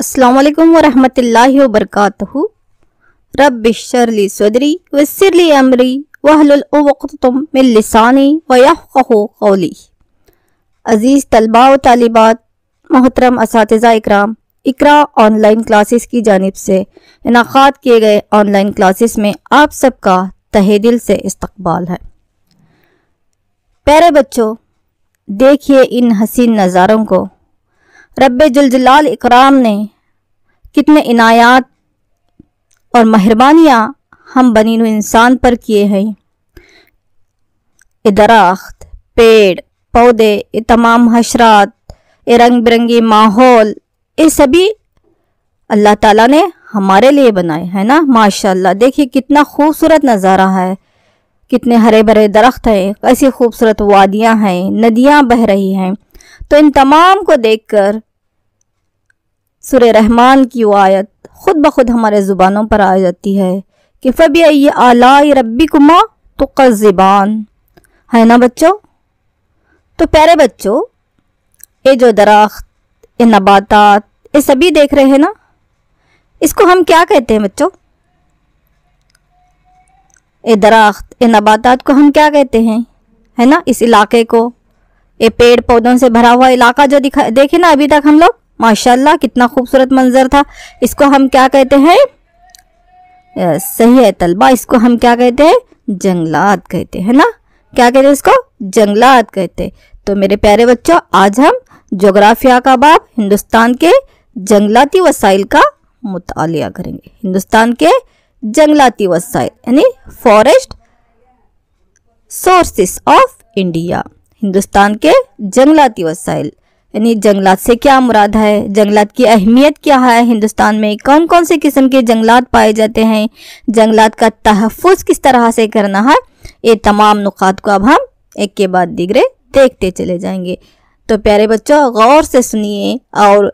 असलकम वरहमल वबरक रबरली सदरी वसरली अमरी वहलतम मिलसानी वौली अज़ीज़ तलबा व तालिबात मोहतरम इस इकराम इकरा ऑनलाइन क्लासेस की जानब से इनका किए गए ऑनलाइन क्लासेस में आप सबका तहे दिल से इस्तबाल है प्यारे बच्चों देखिए इन हसीन नज़ारों को रब जुलजलाल इकराम ने कितने इनायात और मेहरबानियाँ हम बनी इंसान पर किए हैं दरख्त पेड़ पौधे ये तमाम हशरात ये रंग बिरंगी माहौल ये सभी अल्लाह ताला ने हमारे लिए बनाए है ना माशाल्लाह देखिए कितना खूबसूरत नज़ारा है कितने हरे भरे दरख्त हैं कैसी खूबसूरत वादियाँ हैं नदियाँ बह रही हैं तो इन तमाम को देखकर सुर रहमान की वो आयत खुद ब खुद हमारे ज़ुबानों पर आ जाती है कि फ़ब ये रबी कुमा तो कज़बान है ना बच्चों तो प्यारे बच्चों ये जो दरख्त ये नबातात ये सभी देख रहे हैं ना इसको हम क्या कहते हैं बच्चों ये दरख्त ये नबातात को हम क्या कहते हैं है ना इस इलाके को ये पेड़ पौधों से भरा हुआ इलाका जो दिखा देखे ना अभी तक हम लोग माशाल्लाह कितना खूबसूरत मंजर था इसको हम क्या कहते हैं सही है तलबा इसको हम क्या कहते हैं जंगलात कहते हैं ना क्या कहते हैं इसको जंगलात कहते तो मेरे प्यारे बच्चों आज हम जोग्राफिया का बाब हिंदुस्तान के जंगलाती वसाइल का मुतालिया करेंगे हिंदुस्तान के जंगलाती वसाइल यानी forest sources of India Hindustan के जंगलाती वसाइल यानी जंगलात से क्या मुराद है जंगलात की अहमियत क्या है हिंदुस्तान में कौन कौन से किस्म के जंगलात पाए जाते हैं जंगलात का तहफ़ किस तरह से करना है ये तमाम नुकात को अब हम एक के बाद दिगरे देखते चले जाएंगे तो प्यारे बच्चों गौर से सुनिए और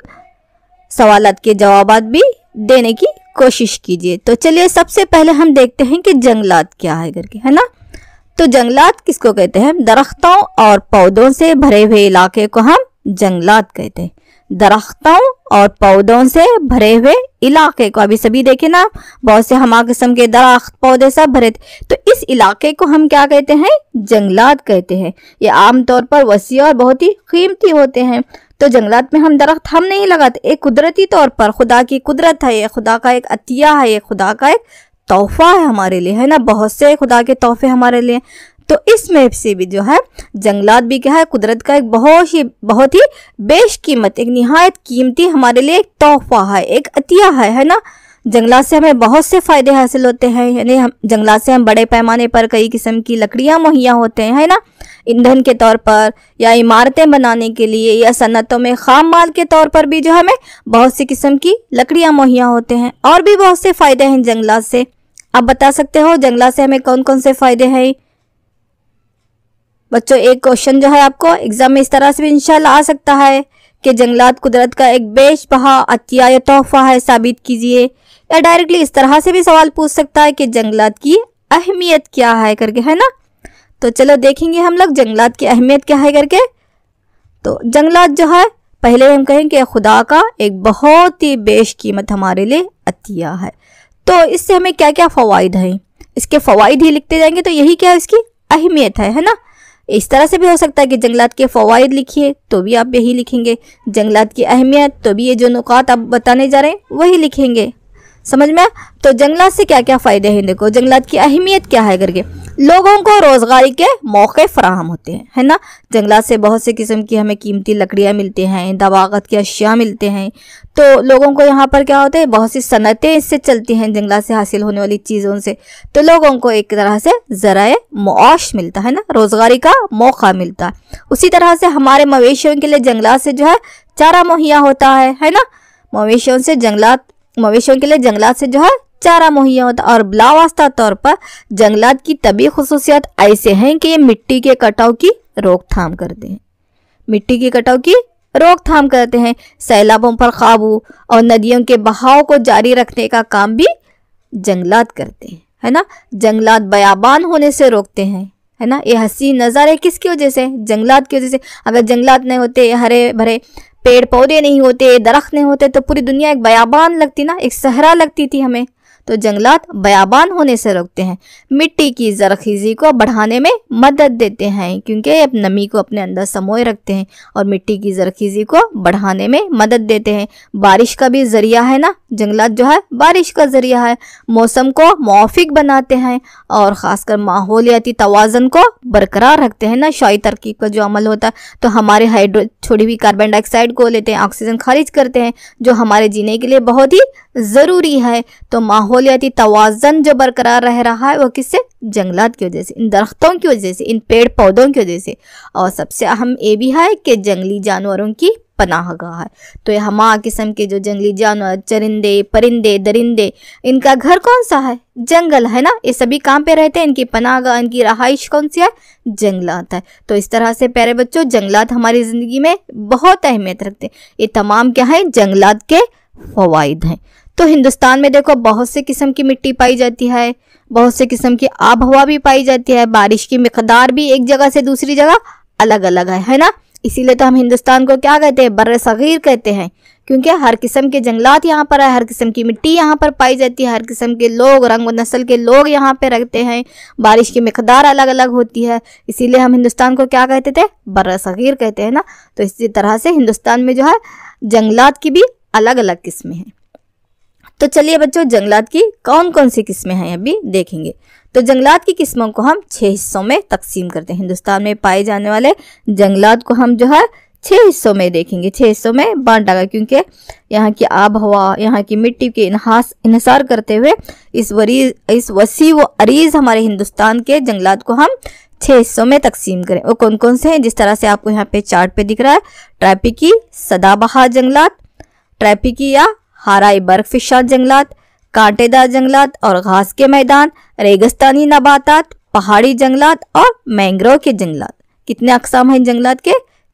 सवालत के जवाब भी देने की कोशिश कीजिए तो चलिए सबसे पहले हम देखते हैं कि जंगलात क्या है करके है ना तो जंगलात किसको कहते हैं दरख्तों और पौधों से भरे हुए इलाके को हम जंगलात गए थे दरख्तों और पौधों से भरे हुए इलाके को अभी सभी देखे ना बहुत से हमा किस्म के दरख्त पौधे सब भरे थे तो इस इलाके को हम क्या कहते हैं जंगलात कहते हैं ये आमतौर पर वसी और बहुत ही कीमती होते हैं तो जंगलात में हम दरख्त हम नहीं लगाते एक कुदरती तौर पर खुदा की कुदरत है ये खुदा का एक अतिया है ये खुदा का एक तोहफा है हमारे लिए है ना बहुत से खुदा के तोहफे हमारे लिए तो इस मैप से भी जो है जंगलात भी क्या है कुदरत का एक बहुत ही बहुत ही बेश कीमत एक नहायत कीमती हमारे लिए एक तोहफा है एक अतिया है है ना जंगलात से हमें बहुत से फ़ायदे हासिल होते हैं यानी हम जंगलात से हम बड़े पैमाने पर कई किस्म की लकड़ियाँ मुहैया होते हैं है ना ईंधन के तौर पर या इमारतें बनाने के लिए या सन्नतों में खाम माल के तौर पर भी जो हमें बहुत सी किस्म की लकड़ियाँ मुहैया होते हैं और भी बहुत से फ़ायदे हैं जंगलात से आप बता सकते हो जंगलात से हमें कौन कौन से फ़ायदे हैं बच्चों एक क्वेश्चन जो है आपको एग्जाम में इस तरह से भी इंशाल्लाह आ सकता है कि जंगलात कुदरत का एक बेश बहा अतिया या तोहफा है साबित कीजिए या डायरेक्टली इस तरह से भी सवाल पूछ सकता है कि जंगलात की अहमियत क्या है करके है ना तो चलो देखेंगे हम लोग जंगलात की अहमियत क्या है करके तो जंगलात जो है पहले हम कहें कि खुदा का एक बहुत ही बेश कीमत हमारे लिए अतिया है तो इससे हमें क्या क्या फ़वाद हैं इसके फ़वाद ही लिखते जाएंगे तो यही क्या है इसकी अहमियत है है ना इस तरह से भी हो सकता है कि जंगलात के फ़वाद लिखिए तो भी आप यही लिखेंगे जंगलात की अहमियत तो भी ये जो नुकात आप बताने जा रहे हैं वही लिखेंगे समझ में तो जंगलात से क्या क्या फ़ायदे हैं देखो जंगलात की अहमियत क्या है करके लोगों को रोजगारी के मौके फराहम होते हैं है ना जंगलात से बहुत से किस्म की हमें कीमती लकड़ियाँ मिलती हैं दवागत की अशिया मिलते हैं तो लोगों को यहाँ पर क्या होता है बहुत सी सनतें इससे चलती हैं जंगलात से हासिल होने वाली चीज़ों से तो लोगों को एक तरह से ज़रा मुआश मिलता है ना रोजगारी का मौका मिलता है उसी तरह से हमारे मवेशियों के लिए जंगलात से जो है चारा मुहैया होता है है ना मवेशियों से जंगलात मवेशियों के लिए जंगलात से जो है चारा मुहैया होता और बिलावास्ता तौर पर जंगलात की तबी खसूसियात ऐसे हैं कि ये मिट्टी के कटाव की रोकथाम करते हैं मिट्टी के कटाव की रोकथाम करते हैं सैलाबों पर काबू और नदियों के बहाव को जारी रखने का काम भी जंगलात करते हैं है ना जंगलात बयाबान होने से रोकते हैं है ना ये हसी नज़ारे किसकी वजह से जंगलात की वजह से अगर जंगलात नहीं होते हरे भरे पेड़ पौधे नहीं होते दरख्त नहीं होते तो पूरी दुनिया एक बयाबान लगती ना एक सहरा लगती थी हमें तो जंगलात बयाबान होने से रोकते हैं मिट्टी की जरखीजी को बढ़ाने में मदद देते हैं क्योंकि नमी को अपने अंदर समोए रखते हैं और मिट्टी की जरखीजी को बढ़ाने में मदद देते हैं बारिश का भी जरिया है ना जंगलात जो है बारिश का जरिया है मौसम को मौफिक बनाते हैं और ख़ासकर माहौलियाती तोज़न को बरकरार रखते हैं ना शाही तरकीब का जो अमल होता है तो हमारे हाइड्रो छोड़ी हुई कार्बन डाइऑक्साइड को लेते हैं ऑक्सीजन खारिज करते हैं जो हमारे जीने के लिए बहुत ही ज़रूरी है तो माहौल माहौलियाती तोज़न जो बरकरार रह रहा है वह किससे जंगलात की वजह से इन दरख्तों की वजह से इन पेड़ पौधों की वजह से और सबसे अहम ये भी है कि जंगली जानवरों की पनाह गाह है तो ये हमा किस्म के जो जंगली जानवर चरिंदे परिंदे दरिंदे इनका घर कौन सा है जंगल है ना ये सभी कहाँ पे रहते हैं इनकी पनाह गाह इनकी रहाइश कौन सी है जंगलात है तो इस तरह से प्यारे बच्चों जंगलात हमारी ज़िंदगी में बहुत अहमियत रखते हैं ये तमाम क्या है जंगलात के फ़वाद हैं तो हिंदुस्तान में देखो बहुत से किस्म की मिट्टी पाई जाती है बहुत से किस्म की आब हवा भी पाई जाती है बारिश की मकदार भी एक जगह से दूसरी जगह अलग अलग है है ना इसीलिए तो हम हिंदुस्तान को क्या कहते हैं बर सग़ीर कहते हैं क्योंकि हर किस्म के जंगलात यहाँ पर है हर किस्म की मिट्टी यहाँ पर पाई जाती है हर किस्म के लोग रंग व नस्ल के लोग यहाँ पर रहते हैं बारिश की मकदार अलग अलग होती है इसीलिए हम हिंदुस्तान को क्या कहते थे बर सग़ीर कहते हैं ना तो इसी तरह से हिंदुस्तान में जो है जंगलात की भी अलग अलग किस्में हैं तो चलिए बच्चों जंगलात की कौन कौन सी किस्में हैं अभी देखेंगे तो जंगलात की किस्मों को हम छः हिस्सों में तकसीम करते हैं हिंदुस्तान में पाए जाने वाले जंगलात को हम जो है छः हिस्सों में देखेंगे छः हिस्सों में बांट डाला क्योंकि यहाँ की आब हवा यहाँ की मिट्टी के इनहास करते हुए इस वरीज इस वसी व अरीज हमारे हिंदुस्तान के जंगलात को हम छः हिस्सों में तकसीम करें और कौन कौन से हैं जिस तरह से आपको यहाँ पे चार्ट पे दिख रहा है ट्रैपिकी सदाबहार जंगलात ट्रैपिकी या हराए बर्फिशा जंगलात कांटेदार जंगलात और घास के मैदान रेगिस्तानी नबातात पहाड़ी जंगलात और मैंग्रोव के जंगलात कितने अकसाम हैं जंगलात के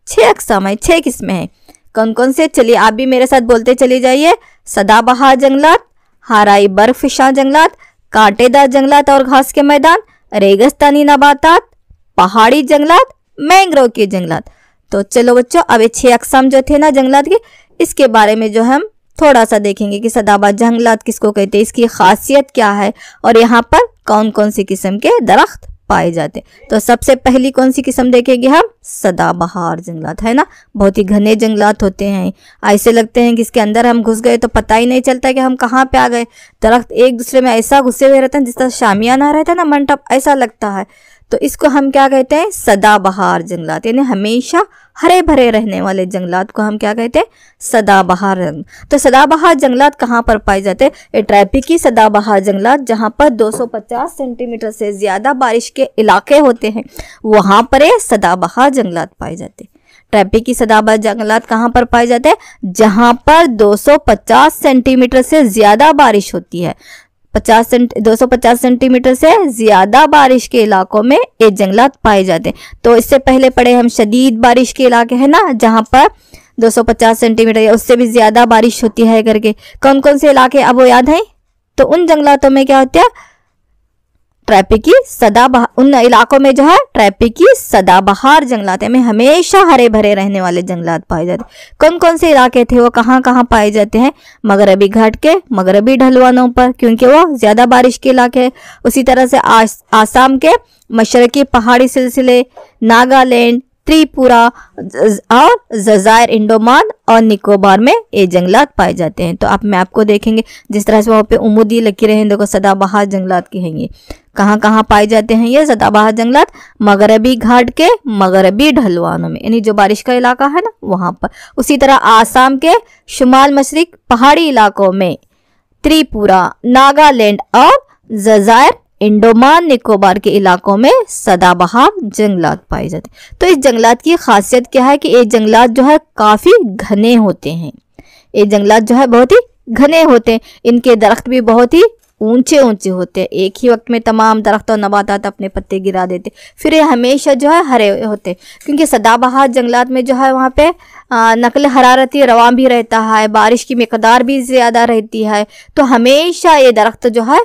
छः अकसाम हैं छः किस्में हैं कौन कौन से चलिए आप भी मेरे साथ बोलते चले जाइए सदाबहार जंगलात हराई बर्फिशा जंगलात कांटेदार जंगलात और घास के मैदान रेगिस्तानी नबातात पहाड़ी जंगलात मैंग्रोव के जंगलात तो चलो बच्चों अब ये छः अकसाम जो थे ना जंगलात के इसके बारे में जो हम थोड़ा सा देखेंगे कि सदाबा जंगलात किसको कहते हैं इसकी खासियत क्या है और यहाँ पर कौन कौन सी किस्म के दरख्त पाए जाते हैं तो सबसे पहली कौन सी किस्म देखेंगे हम सदाबहार जंगलात है ना बहुत ही घने जंगलात होते हैं ऐसे लगते हैं कि इसके अंदर हम घुस गए तो पता ही नहीं चलता कि हम कहाँ पे आ गए दरख्त एक दूसरे में ऐसा घुसे हुए रहते हैं जिस तरह शामियाना रहता है ना मंडप ऐसा लगता है तो इसको हम क्या कहते हैं सदाबहार जंगलात यानी हमेशा हरे भरे रहने वाले जंगलात को हम क्या कहते हैं सदाबहार रंग तो सदाबहार जंगलात कहाँ पर पाए जाते हैं ट्रैपिकी सदाबहार जंगलात जहाँ पर 250 सेंटीमीटर से ज़्यादा बारिश के इलाके होते हैं वहां पर ये सदाबहार जंगलात पाए जाते हैं ट्रैपिक की सदाबहार जंगलात कहाँ पर पाए जाते हैं जहां पर 250 सेंटीमीटर से ज़्यादा बारिश होती है 50 250 सेंटीमीटर से ज़्यादा बारिश के इलाकों में ये जंगलात पाए जाते हैं तो इससे पहले पड़े हम शदीद बारिश के इलाके हैं ना जहाँ पर 250 सेंटीमीटर या उससे भी ज़्यादा बारिश होती है करके कौन कौन से इलाके अब वो याद हैं तो उन जंगलातों में क्या होता है ट्रैपिक की सदाबहार उन इलाकों में जो है ट्रैपिक की सदाबहार जंगलात में हमेशा हरे भरे रहने वाले जंगलात पाए जाते कौन कौन से इलाके थे वो कहाँ कहाँ पाए जाते हैं मगरबी घाट के मगरबी ढलवानों पर क्योंकि वो ज़्यादा बारिश के इलाके है उसी तरह से आस, आसाम के मशरकी पहाड़ी सिलसिले नागालैंड त्रिपुरा और जजायर इंडोमान और निकोबार में ये जंगलात पाए जाते हैं तो आप मैप को देखेंगे जिस तरह से वहाँ पे उमुदी लकीरें हैं देखो सदाबहार जंगलात की हैं ये कहाँ कहाँ पाए जाते हैं ये सदाबहार जंगलात मगरबी घाट के मगरबी ढलवानों में यानी जो बारिश का इलाका है ना वहां पर उसी तरह आसाम के शुमाल मशरक पहाड़ी इलाकों में त्रिपुरा नागालैंड और जजायर इंडोमान निकोबार के इलाकों में सदाबहार जंगलात पाए जाते हैं तो इस जंगलात की खासियत क्या है कि ये जंगलात जो है काफ़ी घने होते हैं ये जंगलात जो है बहुत ही घने होते हैं इनके दरख्त भी बहुत ही ऊंचे ऊंचे होते हैं एक ही वक्त में तमाम दरख्त और नबातात अपने पत्ते गिरा देते फिर ये हमेशा जो है हरे होते क्योंकि सदाबहार जंगलात में जो है वहाँ पे नकल हरारती रवा भी रहता है बारिश की मकदार भी ज़्यादा रहती है तो हमेशा ये दरख्त जो है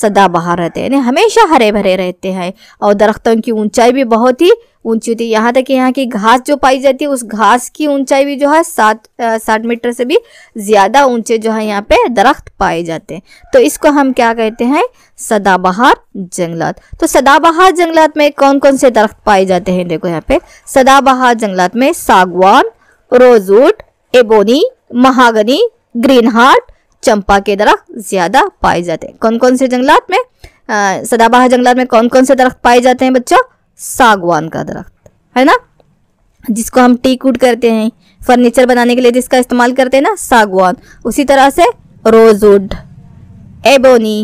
सदाबहार रहते हैं यानी हमेशा हरे भरे रहते हैं और दरख्तों की ऊंचाई भी बहुत ही ऊंची होती है यहाँ तक यहाँ की घास जो पाई जाती है उस घास की ऊंचाई भी जो है सात साठ मीटर से भी ज़्यादा ऊंचे जो है यहाँ पे दरख्त पाए जाते हैं तो इसको हम क्या कहते हैं सदाबहार जंगलात तो सदाबहार जंगलात में कौन कौन से दरख्त पाए जाते हैं देखो यहाँ पे सदाबहार जंगलात में सागवान rosewood ebony mahogany greenheart चंपा के दरख्त ज्यादा पाए जाते हैं कौन कौन से जंगलात में सदाबाह जंगलात में कौन कौन से दरख्त पाए जाते हैं बच्चों सागवान का दरख्त है ना जिसको हम टी कूट करते हैं फर्नीचर बनाने के लिए जिसका इस्तेमाल करते हैं ना सागवान उसी तरह से rosewood ebony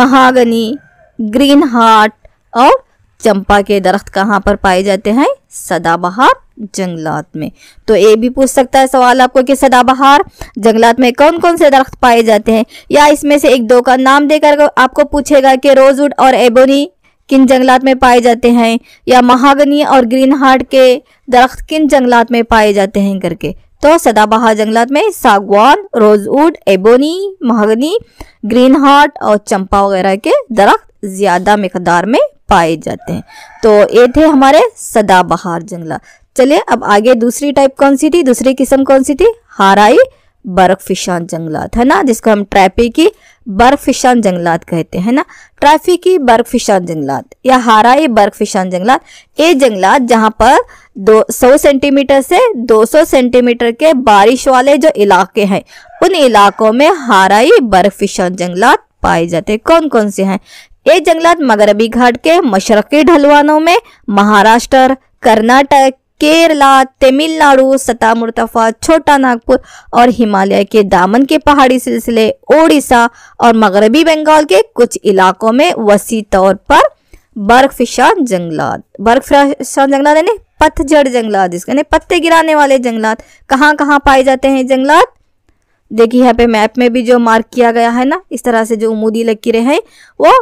mahogany greenheart और चंपा के दरख्त कहाँ पर पाए जाते हैं सदाबहार जंगलात में तो ये भी पूछ सकता है सवाल आपको कि सदाबहार जंगलात में कौन कौन से दरख्त पाए जाते हैं या इसमें से एक दो का नाम देकर आपको पूछेगा कि रोजवुड और एबोनी किन जंगलात में पाए जाते हैं या महागनी और ग्रीन हार्ट के दरख्त किन जंगलात में पाए जाते हैं करके तो सदाबहार जंगलात में सागवान rosewood ebony mahogany greenheart और चंपा वगैरह के दरख्त ज़्यादा मकदार में पाए जाते हैं तो ये थे हमारे सदाबहार जंगला चलिए अब आगे दूसरी टाइप कौन सी थी दूसरी किस्म कौन सी थी हाराई बर्फिशान जंगलात है ना जिसको हम ट्रैफिकी बर्फिशान जंगलात कहते हैं ना ट्रैफिकी बर्फिशान जंगलात या हाराई बर्फिशान जंगलात ये जंगलात जहाँ पर दो सौ सेंटीमीटर से 200 सेंटीमीटर के बारिश वाले जो इलाके हैं उन इलाकों में हाराई बर्फिशान जंगलात पाए जाते कौन कौन से हैं ये जंगलात मगरबी घाट के मशरकी ढलवानों में महाराष्ट्र कर्नाटक केरला तमिलनाडु सता मुर्तफा छोटा नागपुर और हिमालय के दामन के पहाड़ी सिलसिले ओडिशा और मगरबी बंगाल के कुछ इलाकों में वसी तौर पर बर्फिशा जंगलात बर्फिशा जंगलात यानी पतझड़ जंगलात जिसके यानी पत्ते गिराने वाले जंगलात कहाँ कहाँ पाए जाते हैं जंगलात देखिए यहाँ पे मैप में भी जो मार्क किया गया है ना इस तरह से जो उमूदी लकीरें हैं वो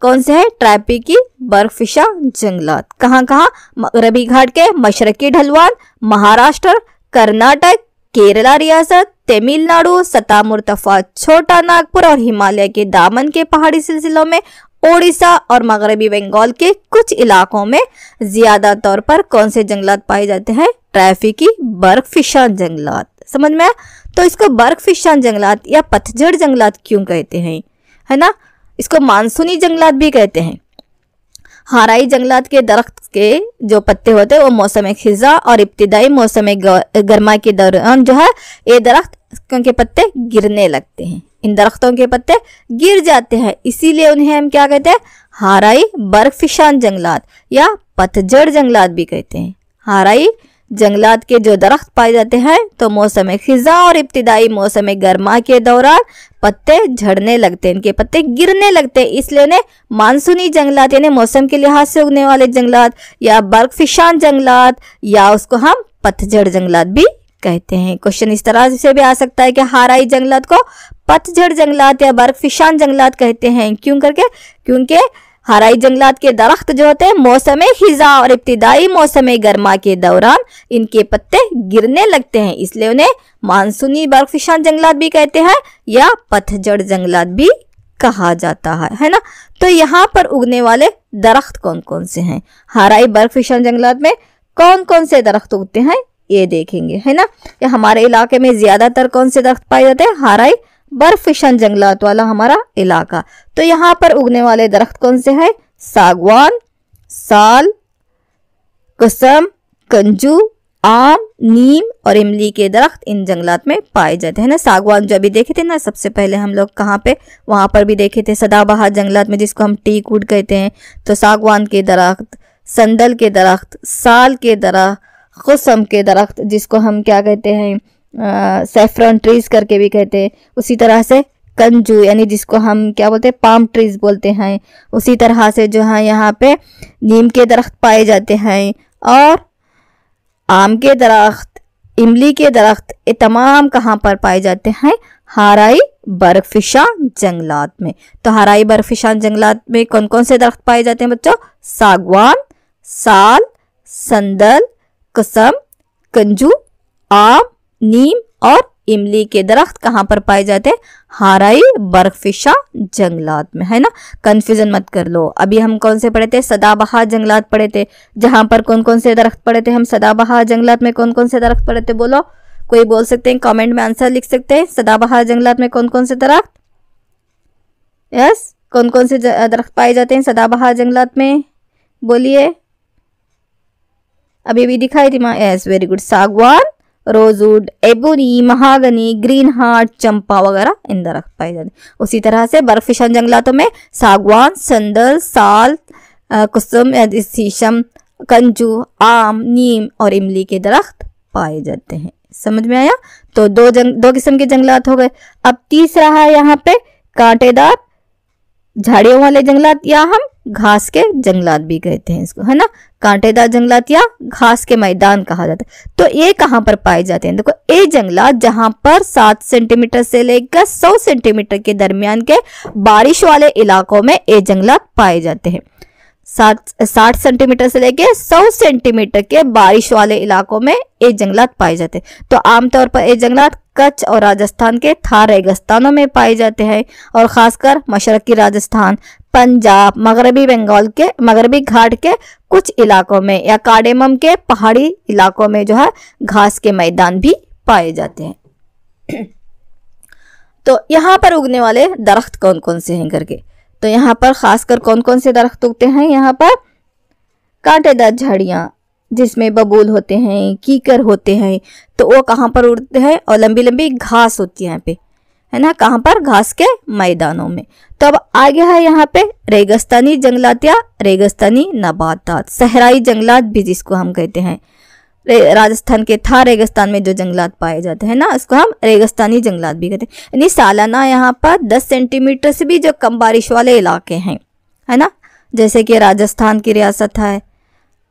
कौन से है ट्रैपी की बर्फिशा जंगलात कहाँ कहाँ मगरबी घाट के मशरकी ढलवान महाराष्ट्र कर्नाटक केरला रियासत तमिलनाडु सतामुर तफा छोटा नागपुर और हिमालय के दामन के पहाड़ी सिलसिलों में ओडिशा और मगरबी बंगाल के कुछ इलाकों में ज्यादा तौर पर कौन से जंगलात पाए जाते हैं ट्रैफिकी बर्फिशा जंगलात समझ में आया तो इसको बर्फिशान जंगलात या पतझड़ जंगलात क्यों कहते हैं है ना इसको मानसूनी जंगलात भी कहते हैं हाराई जंगलात के दरख्त के जो पत्ते होते हैं वो मौसम खिजा और इब्तदाई मौसम गर्मा के दौरान जो है ये दरख्त के पत्ते गिरने लगते हैं इन दरख्तों के पत्ते गिर जाते हैं इसीलिए उन्हें हम क्या कहते हैं हाराई बर्फिशान जंगलात या पतझड़ जंगलात भी कहते हैं हाराई जंगलात के जो दरख्त पाए जाते हैं तो मौसम खिजा और इब्तदाई मौसम गर्मा के दौरान पत्ते झड़ने लगते हैं इनके पत्ते गिरने लगते हैं इसलिए ने मानसूनी जंगलात यानी मौसम के लिहाज से उगने वाले जंगलात या बर्फ फिशान जंगलात या उसको हम पतझड़ जंगलात भी कहते हैं क्वेश्चन इस तरह से भी आ सकता है कि हाराई जंगलात को पतझड़ जंगलात या फिशान जंगलात कहते हैं क्यों करके क्योंकि हराई जंगलात के दरख्त जो होते हैं मौसम खिजा और इब्तदाई मौसम गर्मा के दौरान इनके पत्ते गिरने लगते हैं इसलिए उन्हें मानसूनी बर्फिशान जंगलात भी कहते हैं या पथजड़ जंगलात भी कहा जाता है है ना तो यहाँ पर उगने वाले दरख्त कौन कौन से हैं हराई बर्फिशान जंगलात में कौन कौन से दरख्त उगते हैं ये देखेंगे है ना ये हमारे इलाके में ज्यादातर कौन से दरख्त पाए जाते हैं हराई बर्फिशन जंगलात वाला हमारा इलाका तो यहाँ पर उगने वाले दरख्त कौन से है सागवान साल कसम कंजू आम नीम और इमली के दरख्त इन जंगलात में पाए जाते हैं ना सागवान जो अभी देखे थे ना सबसे पहले हम लोग कहाँ पे वहाँ पर भी देखे थे सदाबहार जंगलात में जिसको हम टीकूड कहते हैं तो सागवान के दरख्त संदल के दरख्त साल के दरख्त कसम के दरख्त जिसको हम क्या कहते हैं सेफ्रन ट्रीज करके भी कहते हैं उसी तरह से कंजू यानी जिसको हम क्या बोलते हैं पाम ट्रीज बोलते हैं उसी तरह से जो है यहाँ पे नीम के दरख्त पाए जाते हैं और आम के दरख्त इमली के दरख्त ये तमाम कहाँ पर पाए जाते हैं हाराई बर्फिशा जंगलात में तो हाराई बर्फिशा जंगलात में कौन कौन से दरख्त पाए जाते हैं बच्चों सागवान साल संदल कसम कंजू आम नीम और इमली के दरख्त कहाँ पर पाए जाते हैं हाराई बर्फिशा जंगलात में है ना कंफ्यूजन मत कर लो अभी हम कौन से पढ़े थे सदाबहार जंगलात पढ़े थे जहां पर कौन कौन से दरख्त पढ़े थे हम सदाबहा जंगलात में कौन कौन से दरख्त पढ़े थे बोलो कोई बोल सकते हैं कमेंट में आंसर लिख सकते हैं सदाबहार जंगलात में कौन कौन से दरख्त यस कौन कौन से दरख्त पाए जाते हैं सदाबहार जंगलात में बोलिए अभी भी दिखाई थी माँ यस वेरी गुड सागवान rosewood ebony mahogany greenheart चंपा वगैरह इन दरख्त पाए जाते उसी तरह से बर्फिशन जंगलातों में सागवान संदल साल कुसुम शीशम कंजू आम नीम और इमली के दरख्त पाए जाते हैं समझ में आया तो दो जंग दो किस्म के जंगलात हो गए अब तीसरा है यहाँ पे कांटेदार झाड़ियों वाले जंगलात या हम घास के जंगलात भी कहते हैं इसको है ना कांटेदार जंगलात या घास के मैदान कहा जाता है तो ये कहाँ पर पाए जाते हैं देखो ये जंगलात जहां पर सात सेंटीमीटर से लेकर सौ सेंटीमीटर के दरमियान के बारिश वाले इलाकों में ये जंगलात पाए जाते हैं साठ साठ सेंटीमीटर से लेके सौ सेंटीमीटर के बारिश वाले इलाकों में ये जंगलात पाए जाते हैं तो आमतौर पर ये जंगलात कच्छ और राजस्थान के थार रेगिस्तानों में पाए जाते हैं और खासकर मशरकी राजस्थान पंजाब मगरबी बंगाल के मगरबी घाट के कुछ इलाकों में या काडेमम के पहाड़ी इलाकों में जो है घास के मैदान भी पाए जाते हैं तो यहाँ पर उगने वाले दरख्त कौन कौन से हैं करके तो यहाँ पर खासकर कौन कौन से दरख्त उगते हैं यहाँ पर कांटेदार झाड़ियाँ जिसमें बबूल होते हैं कीकर होते हैं तो वो कहाँ पर उड़ते हैं और लंबी लंबी घास होती है यहाँ पे है ना कहाँ पर घास के मैदानों में तो अब आगे है यहाँ पे रेगिस्तानी जंगलात या रेगिस्तानी नबातात सहराई जंगलात भी जिसको हम कहते हैं राजस्थान के था रेगिस्तान में जो जंगलात पाए जाते हैं ना इसको हम रेगिस्तानी जंगलात भी कहते हैं यानी सालाना यहाँ पर दस सेंटीमीटर से भी जो कम बारिश वाले इलाके हैं है ना जैसे कि राजस्थान की रियासत है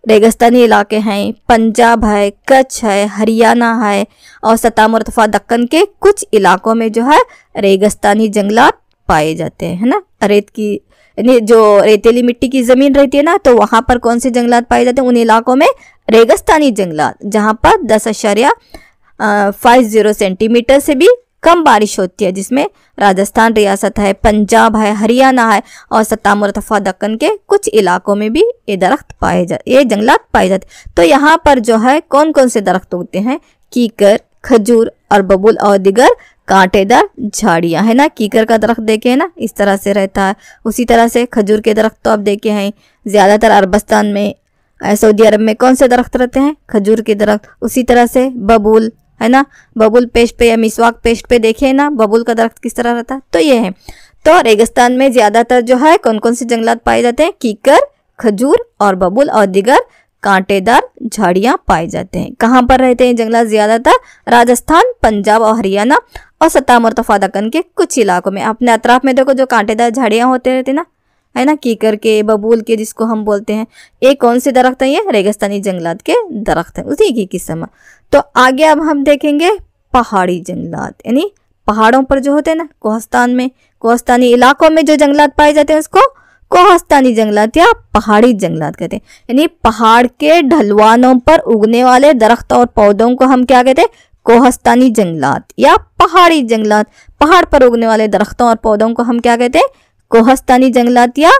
रेगिस्तानी इलाके हैं पंजाब है कच्छ है हरियाणा है और सतम और दक्कन के कुछ इलाकों में जो है रेगिस्तानी जंगलात पाए जाते हैं है ना रेत की जो रेतीली मिट्टी की ज़मीन रहती है ना तो वहाँ पर कौन से जंगलात पाए जाते हैं उन इलाकों में रेगिस्तानी जंगलात जहाँ पर दस अशार्या फाइव ज़ीरो सेंटीमीटर से भी कम बारिश होती है जिसमें राजस्थान रियासत है पंजाब है हरियाणा है और सत्ताम दक्कन के कुछ इलाकों में भी ये दरख्त पाए जा ये जंगलात पाए जाते तो यहाँ पर जो है कौन कौन से दरख्त होते हैं कीकर खजूर और बबूल और दिगर कांटेदार झाड़ियाँ है ना कीकर का दरख्त देखे है ना इस तरह से रहता है उसी तरह से खजूर के दरख्त तो आप देखे हैं ज़्यादातर अरबस्तान में सऊदी अरब में कौन से दरख्त रहते हैं खजूर के दरख्त उसी तरह से बबूल है ना बबुल पेस्ट पे या मिसवाक पेस्ट पे देखे ना बबुल का दरख्त किस तरह रहता है तो ये है तो रेगिस्तान में ज़्यादातर जो है कौन कौन से जंगलात पाए जाते हैं कीकर खजूर और बबुल और दिगर कांटेदार झाड़ियाँ पाए जाते हैं कहाँ पर रहते हैं जंगलात ज़्यादातर राजस्थान पंजाब और हरियाणा और सत्ता मुर्तफा तो दक्कन के कुछ इलाकों में अपने अतराफ में देखो जो कांटेदार झाड़ियाँ होते रहती ना है ना कीकर के बबूल के जिसको हम बोलते हैं ये कौन से दरख्त हैं ये रेगिस्तानी जंगलात के दरख्त हैं उसी की किस्म तो आगे अब हम देखेंगे पहाड़ी जंगलात यानी पहाड़ों पर जो होते हैं ना कोहस्तान में कोहस्तानी इलाकों में जो जंगलात पाए जाते हैं उसको कोहस्तानी जंगलात या पहाड़ी जंगलात कहते हैं यानी पहाड़ के ढलवानों पर उगने वाले दरख्त और पौधों को हम क्या कहते हैं कोहस्तानी जंगलात या पहाड़ी जंगलात पहाड़ पर उगने वाले दरख्तों और पौधों को हम क्या कहते हैं कोहस्तानी जंगलात या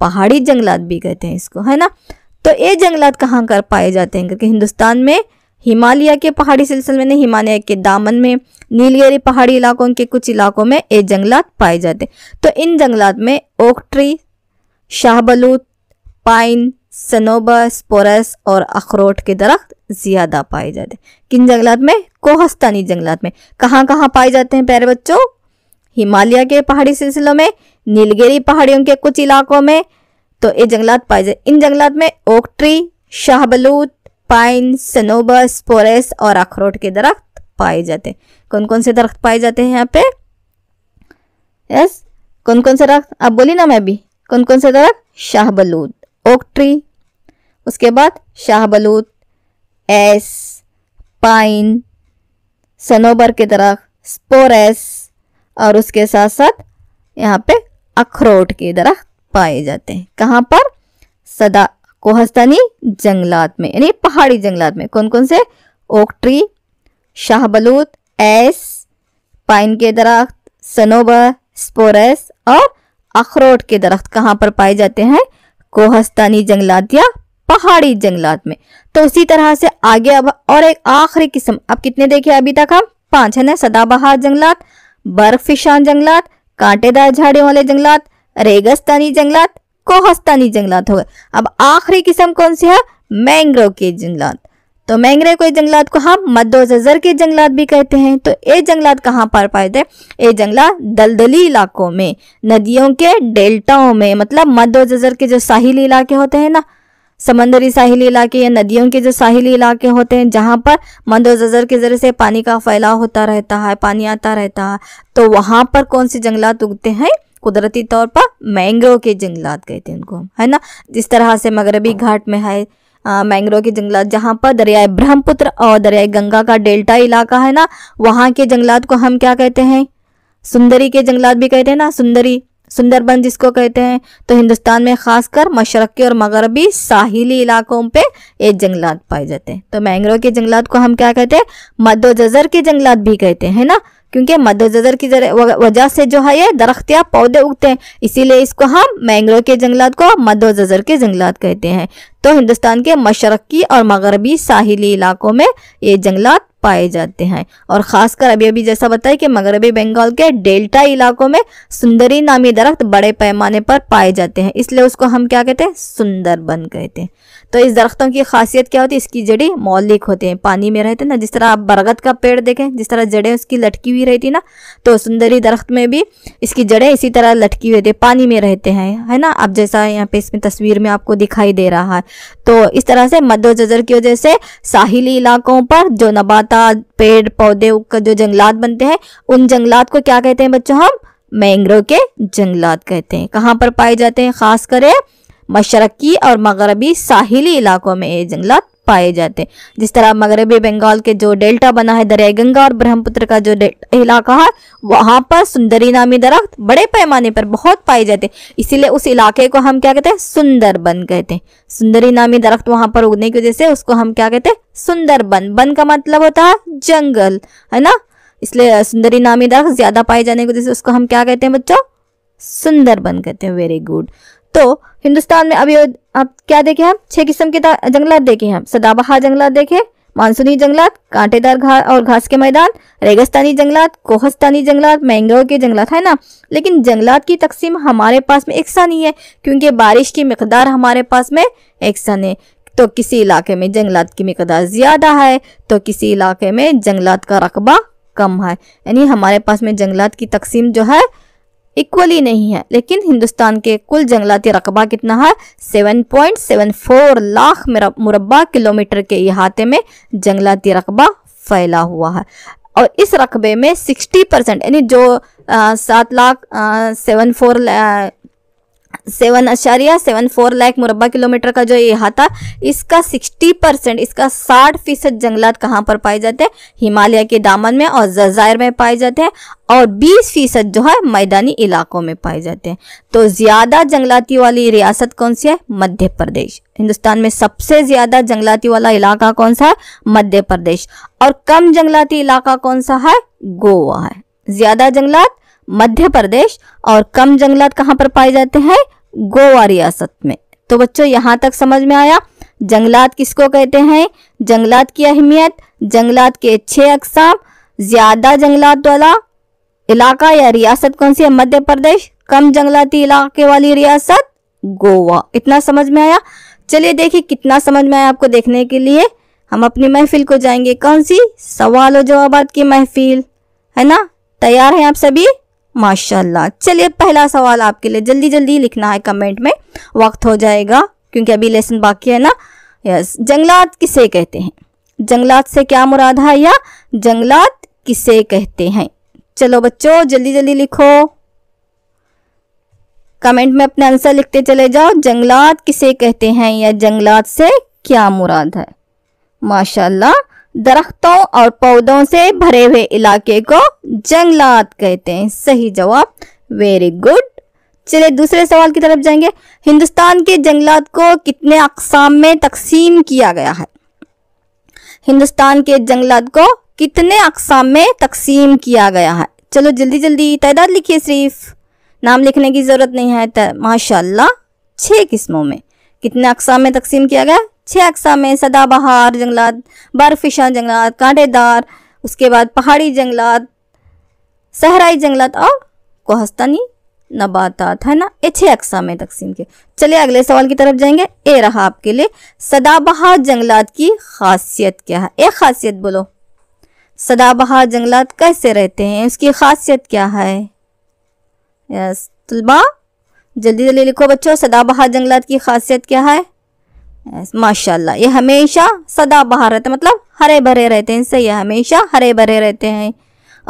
पहाड़ी जंगलात भी कहते हैं इसको है ना तो ये जंगलात कहाँ कर पाए जाते हैं क्योंकि हिंदुस्तान में हिमालय के पहाड़ी सिलसिले में हिमालय के दामन में नीलगिरी पहाड़ी इलाकों के कुछ इलाकों में ये जंगलात पाए जाते हैं तो इन जंगलात में ओक ट्री शाहबलूत पाइन सनोबा स्पोरस और अखरोट के दरख्त ज़्यादा पाए जाते हैं किन जंगलात में कोहस्तानी जंगलात में कहाँ कहाँ पाए जाते हैं प्यारे बच्चों हिमालय के पहाड़ी सिलसिलों में नीलगिरी पहाड़ियों के कुछ इलाकों में तो ये जंगलात पाए जाते इन जंगलात में ओक ट्री शाहबलूत पाइन सनोबस पोरेस और अखरोट के दरख्त पाए जाते हैं कौन कौन से दरख्त पाए जाते हैं यहाँ पे यस कौन कौन से दरख्त आप बोली ना मैं भी कौन कौन से दरख्त शाहबलूद ओक ट्री उसके बाद शाहबलूत एस पाइन सनोबर के दरख स्पोरेस और उसके साथ साथ यहाँ पे अखरोट के दरख्त पाए जाते हैं कहाँ पर सदा कोहस्तानी जंगलात में यानी पहाड़ी जंगलात में कौन कौन से ओक ट्री शाहबलूत एस पाइन के दरख्त सनोबर स्पोरेस और अखरोट के दरख्त कहाँ पर पाए जाते हैं कोहस्तानी जंगलात या पहाड़ी जंगलात में तो उसी तरह से आगे अब और एक आखिरी किस्म अब कितने देखे अभी तक हम पांच है ना सदाबहार जंगलात बर्फिशान जंगलात कांटेदार झाड़ियों वाले जंगलात रेगिस्तानी जंगलात कोहस्तानी जंगलात हो गए अब आखिरी किस्म कौन सी है मैंग्रोव के जंगलात तो मैंग्रेव को जंगलात को हम मद्दो जजर के जंगलात भी कहते हैं तो ये जंगलात कहाँ पर पाए थे ये जंगलात दलदली इलाकों में नदियों के डेल्टाओं में मतलब मद्दो जजर के जो साहिली इलाके होते हैं ना समंदरी साहिली इलाके या नदियों के जो साहिली इलाके होते हैं जहाँ पर मंदो जजर के ज़रिए से पानी का फैलाव होता रहता है पानी आता रहता है तो वहाँ पर कौन से जंगलात उगते हैं कुदरती तौर पर मैंग्रोव के जंगलात कहते हैं उनको है ना जिस तरह से मगरबी घाट में है मैंग्रो के जंगलात जहाँ पर दरियाए ब्रह्मपुत्र और दरियाए गंगा का डेल्टा इलाका है ना वहाँ के जंगलात को हम क्या कहते हैं सुंदरी के जंगलात भी कहते हैं ना सुंदरी सुंदरबन जिसको कहते हैं तो हिंदुस्तान में खासकर मशरक़ी और मगरबी साहिली इलाकों पे ये जंगलात पाए जाते हैं तो मैंग्रो के जंगलात को हम क्या कहते हैं मदो जजर के जंगलात भी कहते हैं ना क्योंकि मदजर की वजह से जो है ये या पौधे उगते हैं इसीलिए इसको हम मैंगलो के जंगलात को मदजर के जंगलात कहते हैं तो हिंदुस्तान के मशरक़ी और मगरबी साहिली इलाकों में ये जंगलात पाए जाते हैं और ख़ासकर अभी अभी जैसा बताया कि मगरबी बंगाल के डेल्टा इलाकों में सुंदरी नामी दरख्त बड़े पैमाने पर पाए जाते हैं इसलिए उसको हम क्या कहते हैं सुंदरबन कहते हैं तो इस दरख्तों की खासियत क्या होती है इसकी जड़ें मौलिक होते हैं पानी में रहते हैं ना जिस तरह आप बरगद का पेड़ देखें जिस तरह जड़ें उसकी लटकी हुई रहती ना तो सुंदरी दरख्त में भी इसकी जड़ें इसी तरह लटकी हुई होती पानी में रहते हैं है ना अब जैसा यहाँ पे इसमें तस्वीर में आपको दिखाई दे रहा है तो इस तरह से मदो जजर की वजह से साहिली इलाकों पर जो नबाता पेड़ पौधे का जो जंगलात बनते हैं उन जंगलात को क्या कहते हैं बच्चों हम मैंग्रोव के जंगलात कहते हैं कहाँ पर पाए जाते हैं खास करें मशरकी और मगरबी साहिली इलाकों में ये जंगलात पाए जाते हैं जिस तरह मगरबी बंगाल के जो डेल्टा बना है दरिया गंगा और ब्रह्मपुत्र का जो इलाका है वहाँ पर सुंदरी नामी दरख्त बड़े पैमाने पर बहुत पाए जाते हैं इसीलिए उस इलाके को हम क्या कहते हैं सुंदर बन कहते हैं सुंदरी नामी दरख्त वहाँ पर उगने की वजह से उसको हम क्या कहते हैं सुंदर बन बन का मतलब होता है जंगल है ना इसलिए सुंदरी नामी दरख्त ज्यादा पाए जाने की वजह से उसको हम क्या कहते हैं बच्चों सुंदर बन कहते हैं वेरी गुड तो हिंदुस्तान में अभी आप क्या देखे हम छह किस्म के जंगलात देखे हम सदाबहार जंगलात देखे मानसूनी जंगलात कांटेदार घास और घास के मैदान रेगिस्तानी जंगलात कोहस्तानी जंगलात मैंगो के जंगलात है ना लेकिन जंगलात की तकसीम हमारे पास में सा नहीं है क्योंकि बारिश की मकदार हमारे पास में सा नहीं तो किसी इलाके में जंगलात की मकदार ज़्यादा है तो किसी इलाके में जंगलात का रकबा कम है यानी हमारे पास में जंगलात की तकसीम जो है इक्वली नहीं है लेकिन हिंदुस्तान के कुल जंगलाती रकबा कितना है 7.74 लाख मुरबा किलोमीटर के अहाते में जंगलाती रकबा फैला हुआ है और इस रकबे में 60 परसेंट यानी जो सात लाख सेवन फोर सेवन अशारिया सेवन फोर लाख मुरबा किलोमीटर का जो था इसका सिक्सटी परसेंट इसका साठ फीसद जंगलात कहाँ पर पाए जाते हैं हिमालय के दामन में और जजायर में पाए जाते हैं और बीस फीसद जो है मैदानी इलाकों में पाए जाते हैं तो ज़्यादा जंगलाती वाली रियासत कौन सी है मध्य प्रदेश हिंदुस्तान में सबसे ज़्यादा जंगलाती वाला इलाका कौन सा है मध्य प्रदेश और कम जंगलाती इलाका कौन सा है गोवा है ज़्यादा जंगलात मध्य प्रदेश और कम जंगलात कहाँ पर पाए जाते हैं गोवा रियासत में तो बच्चों यहाँ तक समझ में आया जंगलात किसको कहते हैं जंगलात की अहमियत जंगलात के छह अकसाम ज्यादा जंगलात वाला इलाका या रियासत कौन सी है मध्य प्रदेश कम जंगलाती इलाके वाली रियासत गोवा इतना समझ में आया चलिए देखिए कितना समझ में आया आपको देखने के लिए हम अपनी महफिल को जाएंगे कौन सी सवाल और जवाब की महफिल है ना तैयार हैं आप सभी माशाल्लाह चलिए पहला सवाल आपके लिए जल्दी जल्दी लिखना है कमेंट में वक्त हो जाएगा क्योंकि अभी लेसन बाकी है ना यस जंगलात किसे कहते हैं जंगलात से क्या मुराद है या जंगलात किसे कहते हैं चलो बच्चों जल्दी जल्दी लिखो कमेंट में अपने आंसर लिखते चले जाओ जंगलात किसे कहते हैं या जंगलात से क्या मुराद है माशाल्लाह दरख्तों और पौधों से भरे हुए इलाके को जंगलात कहते हैं सही जवाब वेरी गुड चलिए दूसरे सवाल की तरफ जाएंगे हिंदुस्तान के जंगलात को कितने अकसाम में तकसीम किया गया है हिंदुस्तान के जंगलात को कितने अकसाम में तकसीम किया गया है चलो जल्दी जल्दी तादाद लिखिए सिर्फ नाम लिखने की ज़रूरत नहीं है माशाल्लाह छह किस्मों में कितने अकसाम में तकसीम किया गया छः अकसा में सदाबहार जंगलात बर्फिशा जंगलात कांटेदार उसके बाद पहाड़ी जंगलात सहराई जंगलात और कोहस्तानी नबातात है ना ये छः अकसा में तकसीम के चलिए अगले सवाल की तरफ जाएंगे ए रहा आपके लिए सदाबहार जंगलात की खासियत क्या है एक खासियत बोलो सदाबहार जंगलात कैसे रहते हैं उसकी खासियत क्या है यस तलबा जल्दी जल्दी लिखो बच्चों सदाबहार जंगलात की खासियत क्या है माशाल्लाह ये हमेशा बहार रहते हैं मतलब हरे भरे रहते हैं इनसे ये हमेशा हरे भरे रहते हैं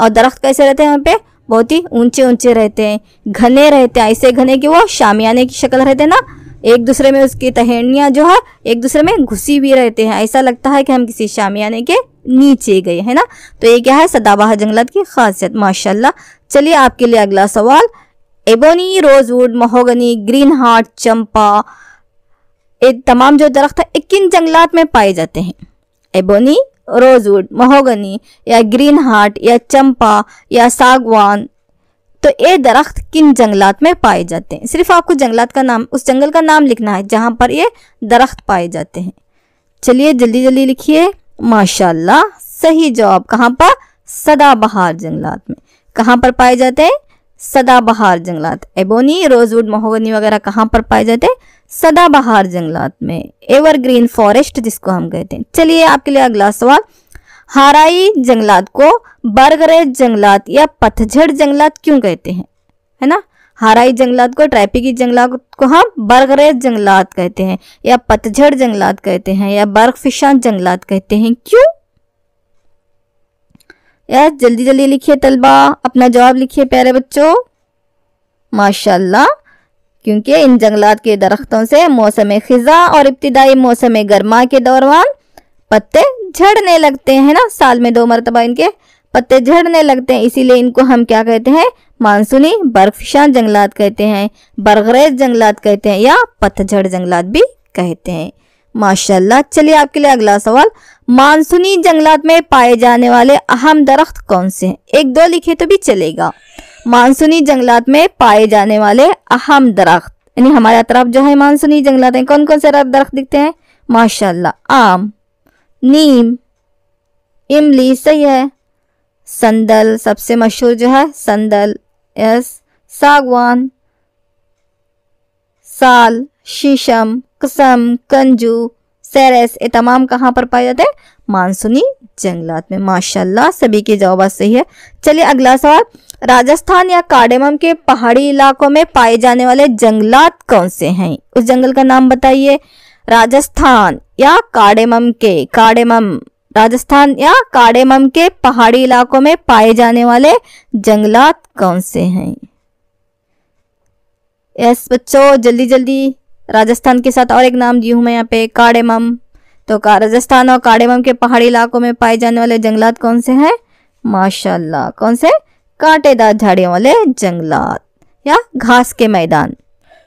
और दरख्त कैसे रहते हैं यहाँ पे बहुत ही ऊंचे ऊंचे रहते हैं घने रहते हैं ऐसे घने कि वो शामियाने की शक्ल रहते हैं ना एक दूसरे में उसकी टहनियाँ जो है एक दूसरे में घुसी भी रहते हैं ऐसा लगता है कि हम किसी शामियाने के नीचे गए है ना तो ये क्या है सदाबहार जंगलात की खासियत माशा चलिए आपके लिए अगला सवाल ebony rosewood mahogany greenheart चंपा तमाम जो दरख्त है किन जंगलात में पाए जाते हैं एबोनी रोजवुड महोगनी या ग्रीन हार्ट या चंपा या सागवान तो ये दरख्त किन जंगलात में पाए जाते हैं सिर्फ आपको जंगलात का नाम उस जंगल का नाम लिखना है जहाँ पर ये दरख्त पाए जाते हैं चलिए जल्दी जल्दी लिखिए माशाल्लाह सही जवाब कहाँ पर सदाबहार जंगलात में कहाँ पर पाए जाते हैं सदाबहार जंगलात एबोनी रोजवुड महोगनी वगैरह कहाँ पर पाए जाते हैं सदाबहार जंगलात में एवरग्रीन फॉरेस्ट जिसको हम कहते हैं चलिए आपके लिए अगला सवाल हाराई जंगलात को बर्गरेज जंगलात या पतझड़ जंगलात क्यों कहते हैं है ना हाराई जंगलात को ट्रैपिकी जंगलात को हम बर्गरेज जंगलात कहते हैं या पतझड़ जंगलात कहते हैं या बर्फिशान जंगलात कहते हैं क्यों यार जल्दी जल्दी लिखिए तलबा अपना जवाब लिखिए प्यारे बच्चों माशाल्लाह क्योंकि इन जंगलात के दरख्तों से मौसम ख़ज़ा और इब्तदाई मौसम गर्मा के दौरान पत्ते झड़ने लगते हैं ना साल में दो मरतबा इनके पत्ते झड़ने लगते हैं इसीलिए इनको हम क्या कहते हैं मानसूनी बर्फशां जंगलात कहते हैं बरगरेज जंगलात कहते हैं या पतझड़ जंगलात भी कहते हैं माशाल्लाह चलिए आपके लिए अगला सवाल मानसूनी जंगलात में पाए जाने वाले अहम दरख्त कौन से हैं एक दो लिखे तो भी चलेगा मानसूनी जंगलात में पाए जाने वाले अहम दरख्त यानी हमारे तरफ जो है मानसूनी जंगलात हैं कौन कौन से दरख्त दिखते हैं माशाल्लाह आम नीम इमली सही है संदल सबसे मशहूर जो है संदल यस सागवान साल शीशम कसम कंजू सेरेस ये तमाम कहाँ पर पाए जाते हैं मानसूनी जंगलात में माशाल्लाह सभी के जवाब सही है चलिए अगला सवाल राजस्थान या काडेमम के पहाड़ी इलाकों में पाए जाने वाले जंगलात कौन से हैं उस जंगल का नाम बताइए राजस्थान या काडेमम के काड़ेमम राजस्थान या काडेमम के पहाड़ी इलाकों में पाए जाने वाले जंगलात कौन से हैं यस बच्चों जल्दी जल्दी राजस्थान के साथ और एक नाम दी हूं मैं यहाँ पे काड़ेमम तो राजस्थान और काड़ेवम के पहाड़ी इलाकों में पाए जाने वाले जंगलात कौन से हैं माशाल्लाह कौन से कांटेदार झाड़ियों वाले जंगलात या घास के मैदान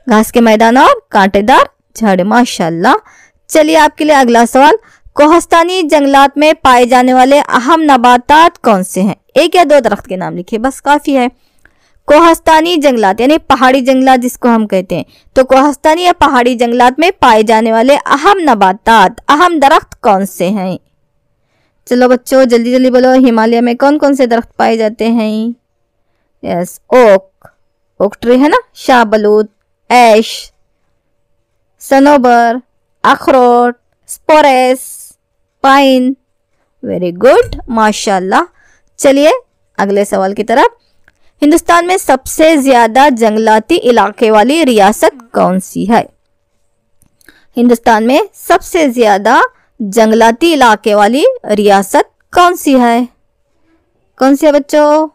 घास के मैदान और कांटेदार झाड़े माशाल्लाह चलिए आपके लिए अगला सवाल कोहस्तानी जंगलात में पाए जाने वाले अहम नबातात कौन से हैं एक या दो दरख्त के नाम लिखिए बस काफी है कोहस्तानी जंगलात यानी पहाड़ी जंगलात जिसको हम कहते हैं तो कोहस्तानी या पहाड़ी जंगलात में पाए जाने वाले अहम नबातात अहम दरख्त कौन से हैं चलो बच्चों जल्दी जल्दी बोलो हिमालय में कौन कौन से दरख्त पाए जाते हैं यस ओक ओक ट्री है ना शाहबलूत ऐश सनोबर अखरोट स्पोरेस पाइन वेरी गुड माशाल्लाह चलिए अगले सवाल की तरफ हिंदुस्तान में सबसे ज्यादा जंगलाती इलाके वाली रियासत कौन सी है हिंदुस्तान में सबसे ज्यादा जंगलाती इलाके वाली रियासत कौन सी है कौन सी है बच्चों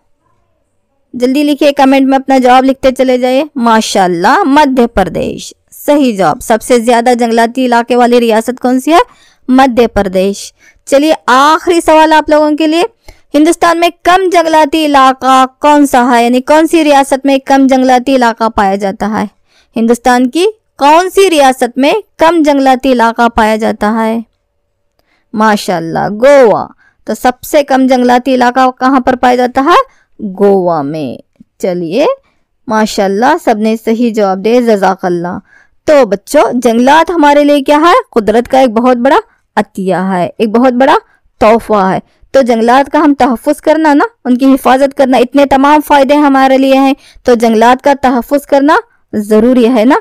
जल्दी लिखिए कमेंट में अपना जवाब लिखते चले जाइए माशाल्लाह मध्य प्रदेश सही जवाब सबसे ज्यादा जंगलाती इलाके वाली रियासत कौन सी है मध्य प्रदेश चलिए आखिरी सवाल आप लोगों के लिए हिंदुस्तान में कम जंगलाती इलाका कौन सा है यानी कौन सी रियासत में कम जंगलाती इलाका पाया जाता है हिंदुस्तान की कौन सी रियासत में कम जंगलाती इलाका पाया जाता है माशाल्लाह गोवा तो सबसे कम जंगलाती इलाका कहाँ पर पाया जाता है गोवा में चलिए माशाल्लाह सबने सही जवाब दे जजाकल्ला तो बच्चों जंगलात हमारे लिए क्या है कुदरत का एक बहुत बड़ा अतिया है एक बहुत बड़ा तोहफा है तो जंगलात का हम तहफ़ करना ना उनकी हिफाजत करना इतने तमाम फ़ायदे हमारे लिए हैं तो जंगलात का तहफ़ करना ज़रूरी है ना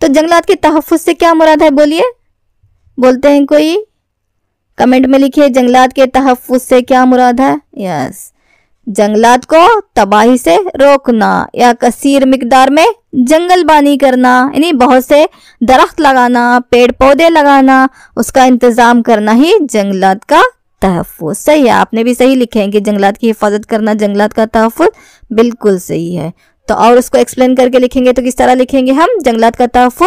तो जंगलात के तहफ़ से क्या मुराद है बोलिए बोलते हैं कोई कमेंट में लिखिए जंगलात के तहफ़ से क्या मुराद है यस जंगलात को तबाही से रोकना या कसीर मकदार में जंगल बानी करना यानी बहुत से दरख्त लगाना पेड़ पौधे लगाना उसका इंतज़ाम करना ही जंगलात का तहफ़ सही है आपने भी सही लिखे हैं कि जंगलात की हिफाजत करना जंगलात का तहफ़ बिल्कुल सही है तो और उसको एक्सप्लेन करके लिखेंगे तो किस तरह लिखेंगे हम जंगलात का तहफ़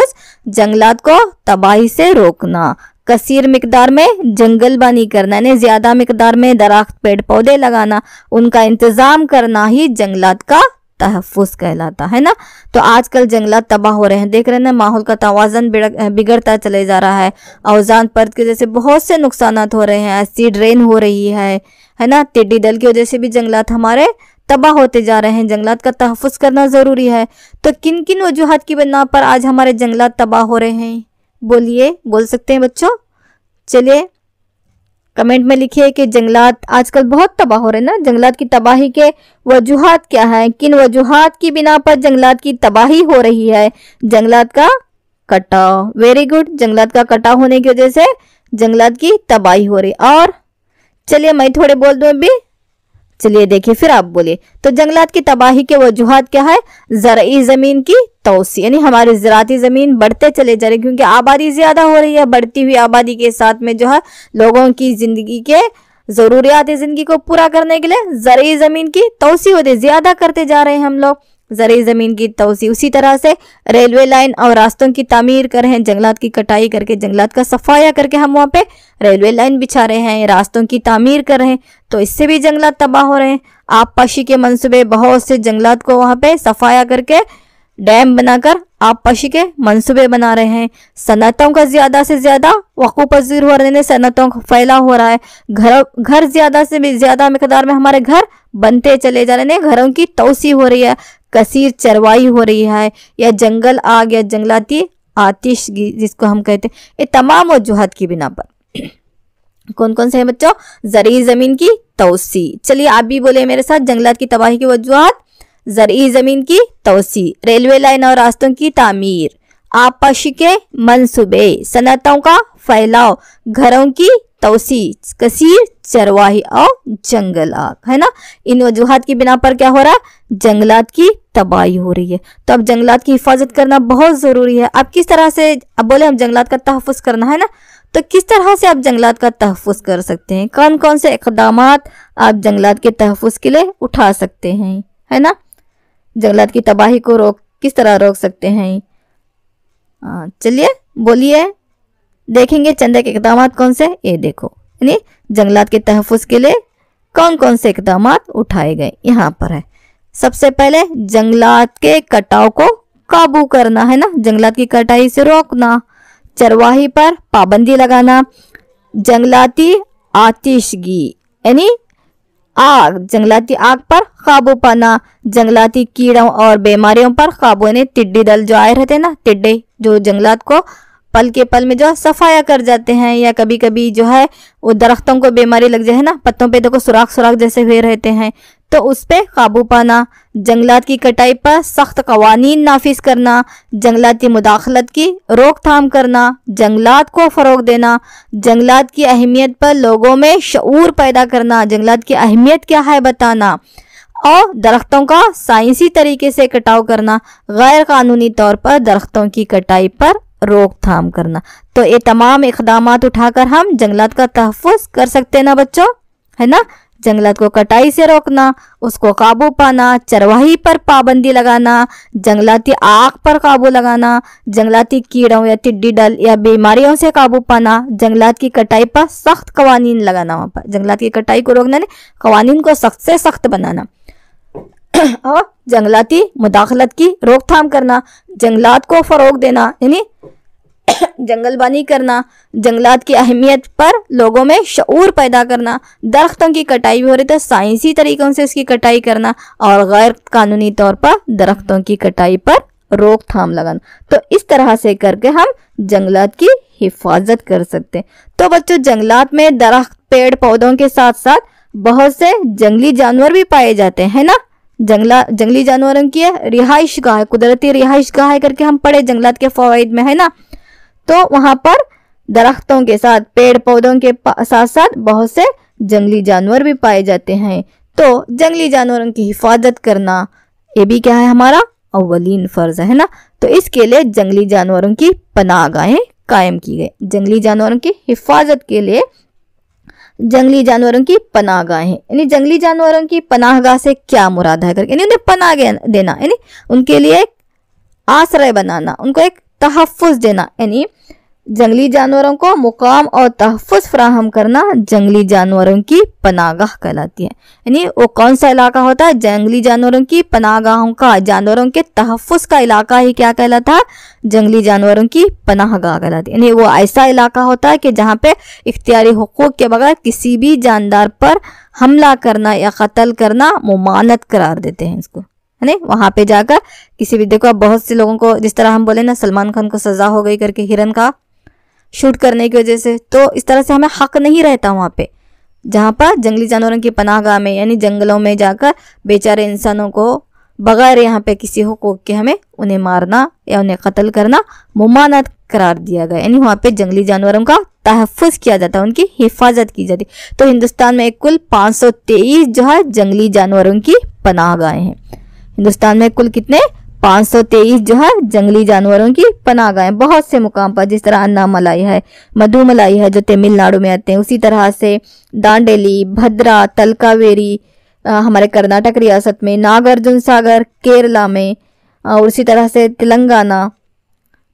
जंगलात को तबाही से रोकना कसीर मकदार में जंगलबानी करना यानी ज़्यादा मकदार में दरख्त पेड़ पौधे लगाना उनका इंतज़ाम करना ही जंगलात का तहफ़ कहलाता है ना तो आजकल जंगलात तबाह हो रहे हैं देख रहे हैं ना माहौल का तोज़न बिगड़ता चले जा रहा है अवजान पर्द की वजह से बहुत से नुकसान हो रहे हैं एसिड रेन हो रही है है ना टिड्डी दल की वजह से भी जंगलात हमारे तबाह होते जा रहे हैं जंगलात का तहफ़ करना ज़रूरी है तो किन किन वजूहत की बिना पर आज हमारे जंगलात तबाह हो रहे हैं बोलिए बोल सकते हैं बच्चों चलिए कमेंट में लिखिए कि जंगलात आजकल बहुत तबाह हो रहे ना जंगलात की तबाही के वजूहत क्या हैं किन वजूहत की बिना पर जंगलात की तबाही हो रही है जंगलात का कटाव वेरी गुड जंगलात का कटाव होने की वजह से जंगलात की तबाही हो रही और चलिए मैं थोड़े बोल दू अभी चलिए देखिए फिर आप बोलिए तो जंगलात की तबाही के वजूहत क्या है जरई जमीन की तोसी यानी हमारी ज़राती ज़मीन बढ़ते चले जा रही क्योंकि आबादी ज़्यादा हो रही है बढ़ती हुई आबादी के साथ में जो है लोगों की ज़िंदगी के ज़रूरियात ज़िंदगी को पूरा करने के लिए जरिए ज़मीन की तोसी होती ज़्यादा करते जा रहे हैं हम लोग जरिए ज़मीन की तोसी उसी तरह से रेलवे लाइन और रास्तों की तमीर कर रहे हैं जंगलात की कटाई करके जंगलात का सफाया करके हम वहाँ पे रेलवे लाइन बिछा रहे हैं रास्तों की तमीर कर रहे हैं तो इससे भी जंगलात तबाह हो रहे हैं आप पशी के मनसूबे बहुत से जंगलात को वहाँ पे सफाया करके डैम बनाकर पशी के मनसूबे बना रहे हैं सनतों का ज्यादा से ज्यादा वकूफ पजीर हो रहे सनतों का फैला हो रहा है घर घर ज्यादा से भी ज्यादा मकदार में हमारे घर बनते चले जा रहे हैं घरों की तोसी हो रही है कसीर चरवाई हो रही है या जंगल आग या जंगलाती आतिश जिसको हम कहते हैं ये तमाम वजूहत की बिना पर कौन कौन से है बच्चों जरिए ज़मीन की तोसी चलिए आप भी बोले मेरे साथ जंगलात की तबाही की वजूहत जरिए ज़मीन की तोसी रेलवे लाइन और रास्तों की तमीर आपशी के मनसूबे सनतों का फैलाव घरों की तोसी कसीर चरवाही और जंगलात है ना इन वजूहत की बिना पर क्या हो रहा है जंगलात की तबाही हो रही है तो अब जंगलात की हिफाजत करना बहुत ज़रूरी है अब किस तरह से अब बोले हम जंगलात का तहफ़ करना है ना तो किस तरह से आप जंगलात का तहफ़ कर सकते हैं कौन कौन से इकदाम आप जंगलात के तहफ़ के लिए उठा सकते हैं है ना जंगलात की तबाही को रोक किस तरह रोक सकते हैं चलिए बोलिए देखेंगे चंदे के इकदाम कौन से ये देखो यानी जंगलात के तहफ़ के लिए कौन कौन से इकदाम उठाए गए यहाँ पर है सबसे पहले जंगलात के कटाव को काबू करना है ना जंगलात की कटाई से रोकना चरवाही पर पाबंदी लगाना जंगलाती आतिशगी यानी आग जंगलाती आग पर काबू पाना जंगलाती कीड़ों और बीमारियों पर काबू ने टिड्डी दल जो आए रहते हैं ना टिड्डे जो जंगलात को पल के पल में जो सफाया कर जाते हैं या कभी कभी जो है वो दरख्तों को बीमारी लग जाए ना पत्तों पे देखो सुराख सुराख जैसे हुए रहते हैं तो उस पर काबू पाना जंगलात की कटाई पर सख्त कवानीन नाफिज करना जंगलाती मुदाखलत की रोकथाम करना जंगलात को फ़रोग देना जंगलात की अहमियत पर लोगों में शूर पैदा करना जंगलात की अहमियत क्या है बताना और दरख्तों का साइंसी तरीके से कटाव करना गैर कानूनी तौर पर दरख्तों की कटाई पर रोकथाम करना तो ये तमाम इकदाम उठाकर हम जंगलात का तहफ़ कर सकते ना बच्चों है ना जंगलात को कटाई से रोकना उसको काबू पाना चरवाही पर पाबंदी लगाना जंगलाती आग पर काबू लगाना जंगलाती कीड़ों या टिड्डी डल या बीमारियों से काबू पाना जंगलात की कटाई पर सख्त कवानीन लगाना वहां पर जंगलात की कटाई को रोकना कवानीन को सख्त से सख्त बनाना और जंगलाती मुदाखलत की रोकथाम करना जंगलात को फ़रोग देना यानी जंगलबानी करना जंगलात की अहमियत पर लोगों में शूर पैदा करना दरख्तों की कटाई हो रही तो साइंसी तरीक़ों से इसकी कटाई करना और गैर कानूनी तौर पर दरख्तों की कटाई पर रोकथाम लगाना तो इस तरह से करके हम जंगलात की हिफाजत कर सकते हैं तो बच्चों जंगलात में दरख्त पेड़ पौधों के साथ साथ बहुत से जंगली जानवर भी पाए जाते हैं ना जंगला जंगली जानवरों की रिहाइश गाह कुदरती रिहाइश गाह करके हम पढ़े जंगलात के फ़वाद में है ना तो वहां पर दरख्तों के साथ पेड़ पौधों के साथ साथ बहुत से जंगली जानवर भी पाए जाते हैं तो जंगली जानवरों की हिफाजत करना ये भी क्या है हमारा अवलीन फर्ज है ना तो इसके लिए जंगली जानवरों की पनागाहें कायम की गई जंगली जानवरों की हिफाजत के लिए जंगली जानवरों की पनागाहें यानी जंगली जानवरों की पनाहगाह से क्या मुराद है करके यानी उन्हें पनाह देना यानी उनके लिए आश्रय बनाना उनको एक तहफ़ देना यानी जंगली जानवरों को मुकाम और तहफ़ फ्राहम करना जंगली जानवरों की पनागाह कहलाती है यानी वो कौन सा इलाका होता है जंगली जानवरों की पनागाहों का जानवरों के तहफ़ का इलाका ही क्या कहलाता है जंगली जानवरों की पनाहगाह कहलाती है यानी वो ऐसा इलाका होता है कि जहाँ पे इख्तियारी हकूक़ के बगैर किसी भी जानदार पर हमला करना या कत्ल करना ममानत करार देते हैं इसको है वहां पे जाकर किसी भी देखो अब बहुत से लोगों को जिस तरह हम बोले ना सलमान खान को सजा हो गई करके हिरन का शूट करने की वजह से तो इस तरह से हमें हक नहीं रहता वहां पे जहां पर जंगली जानवरों की पनाहगाह में यानी जंगलों में जाकर बेचारे इंसानों को बगैर यहाँ पे किसी हुकूक के हमें उन्हें मारना या उन्हें कत्ल करना मुमानत करार दिया गया यानी वहाँ पे जंगली जानवरों का तहफ़ किया जाता है उनकी हिफाजत की जाती तो हिंदुस्तान में कुल 523 जो है जंगली जानवरों की पनाहगाहें हैं हिंदुस्तान में कुल कितने 523 जो है जंगली जानवरों की पना गए बहुत से मुकाम पर जिस तरह अन्नामलाई है मधुमलाई है जो तमिलनाडु में आते हैं उसी तरह से दांडेली भद्रा तलकावेरी हमारे कर्नाटक रियासत में नागार्जुन सागर केरला में और उसी तरह से तेलंगाना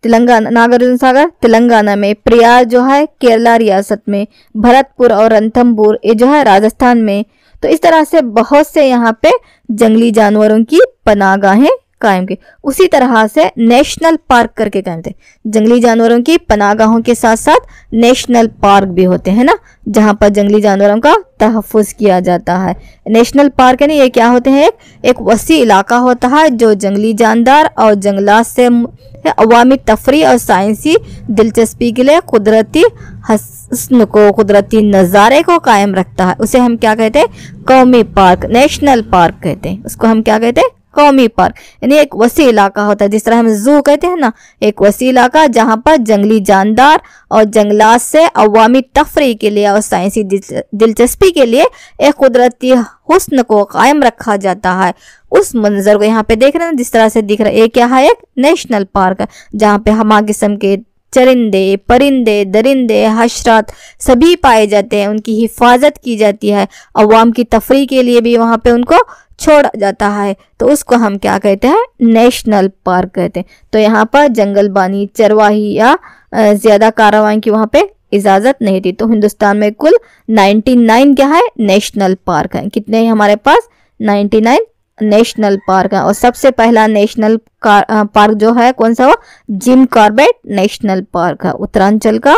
तेलंगाना नागार्जुन सागर तेलंगाना में प्रयाग जो है केरला रियासत में भरतपुर और रंथमपुर ये जो है राजस्थान में तो इस तरह से बहुत से यहाँ पे जंगली जानवरों की पनागाहें कायम की उसी तरह से नेशनल पार्क करके कायम थे जंगली जानवरों की पनागाहों के साथ साथ नेशनल पार्क भी होते हैं ना जहाँ पर जंगली जानवरों का तहफ़ किया जाता है नेशनल पार्क है ना ये क्या होते हैं एक वसी इलाका होता है जो जंगली जानदार और जंगलात से अवामी तफरी और साइंसी दिलचस्पी के लिए कुदरती हसन को कुदरती नज़ारे को कायम रखता है उसे हम क्या कहते हैं कौमी पार्क नेशनल पार्क कहते हैं उसको हम क्या कहते हैं कौमी पार्क यानी एक वसी इलाका होता है जिस तरह हम जू कहते हैं ना एक वसी इलाका जहाँ पर जंगली जानदार और जंगलात से अवामी तफरी के लिए और साइंसी दिलचस्पी के लिए एक कुदरती हुस्न को कायम रखा जाता है उस मंजर को यहाँ पे देख रहे हैं जिस तरह से दिख रहा है ये क्या है एक नेशनल पार्क है जहाँ पे हम किस्म के चरिंदे परिंदे दरिंदे हशरात सभी पाए जाते हैं उनकी हिफाजत की जाती है अवाम की तफरी के लिए भी वहाँ पे उनको छोड़ा जाता है तो उसको हम क्या कहते हैं नेशनल पार्क कहते हैं तो यहाँ पर जंगल बानी चरवाही या ज़्यादा कार्रवाई की वहाँ पर इजाज़त नहीं थी तो हिंदुस्तान में कुल 99 क्या है नेशनल पार्क है कितने हमारे पास 99 नेशनल पार्क है और सबसे पहला नेशनल पार्क जो है कौन सा वो जिम कार्बेट नेशनल पार्क है उत्तरांचल का